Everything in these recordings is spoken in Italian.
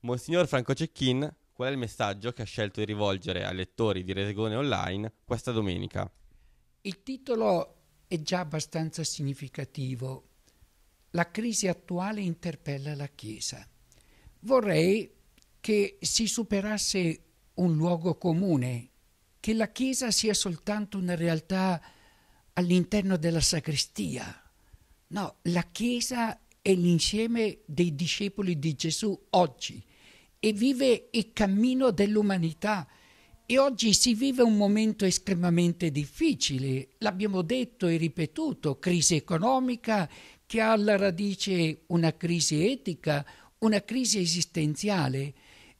Monsignor Franco Cecchin, qual è il messaggio che ha scelto di rivolgere ai lettori di Resegone Online questa domenica? Il titolo è già abbastanza significativo. La crisi attuale interpella la Chiesa. Vorrei che si superasse un luogo comune, che la Chiesa sia soltanto una realtà all'interno della sacrestia. No, la Chiesa è l'insieme dei discepoli di Gesù oggi e vive il cammino dell'umanità. E oggi si vive un momento estremamente difficile, l'abbiamo detto e ripetuto, crisi economica che ha alla radice una crisi etica, una crisi esistenziale.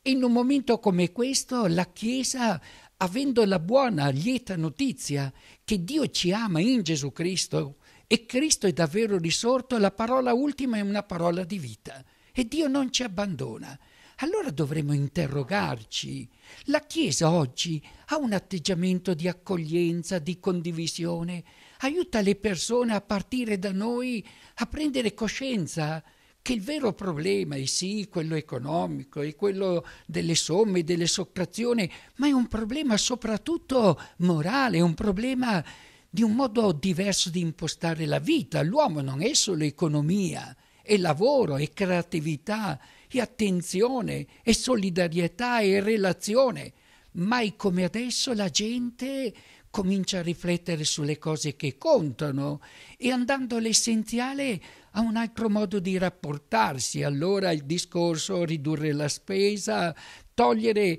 in un momento come questo la Chiesa, avendo la buona, lieta notizia che Dio ci ama in Gesù Cristo, e Cristo è davvero risorto, la parola ultima è una parola di vita e Dio non ci abbandona. Allora dovremmo interrogarci. La Chiesa oggi ha un atteggiamento di accoglienza, di condivisione, aiuta le persone a partire da noi, a prendere coscienza che il vero problema è sì quello economico, è quello delle somme, delle sottrazioni, ma è un problema soprattutto morale, è un problema di un modo diverso di impostare la vita. L'uomo non è solo economia, è lavoro, è creatività, è attenzione, è solidarietà, è relazione. Mai come adesso la gente comincia a riflettere sulle cose che contano e andando all'essenziale ha un altro modo di rapportarsi. Allora il discorso ridurre la spesa, togliere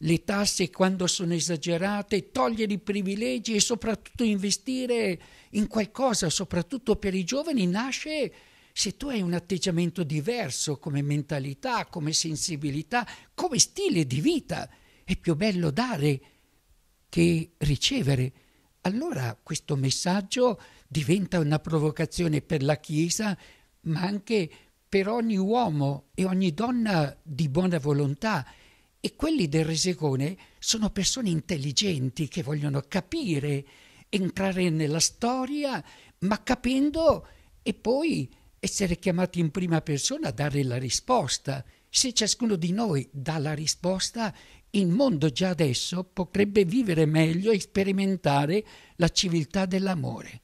le tasse quando sono esagerate, togliere i privilegi e soprattutto investire in qualcosa, soprattutto per i giovani, nasce se tu hai un atteggiamento diverso come mentalità, come sensibilità, come stile di vita. È più bello dare che ricevere. Allora questo messaggio diventa una provocazione per la Chiesa, ma anche per ogni uomo e ogni donna di buona volontà e quelli del Resecone sono persone intelligenti che vogliono capire, entrare nella storia, ma capendo e poi essere chiamati in prima persona a dare la risposta. Se ciascuno di noi dà la risposta, il mondo già adesso potrebbe vivere meglio e sperimentare la civiltà dell'amore.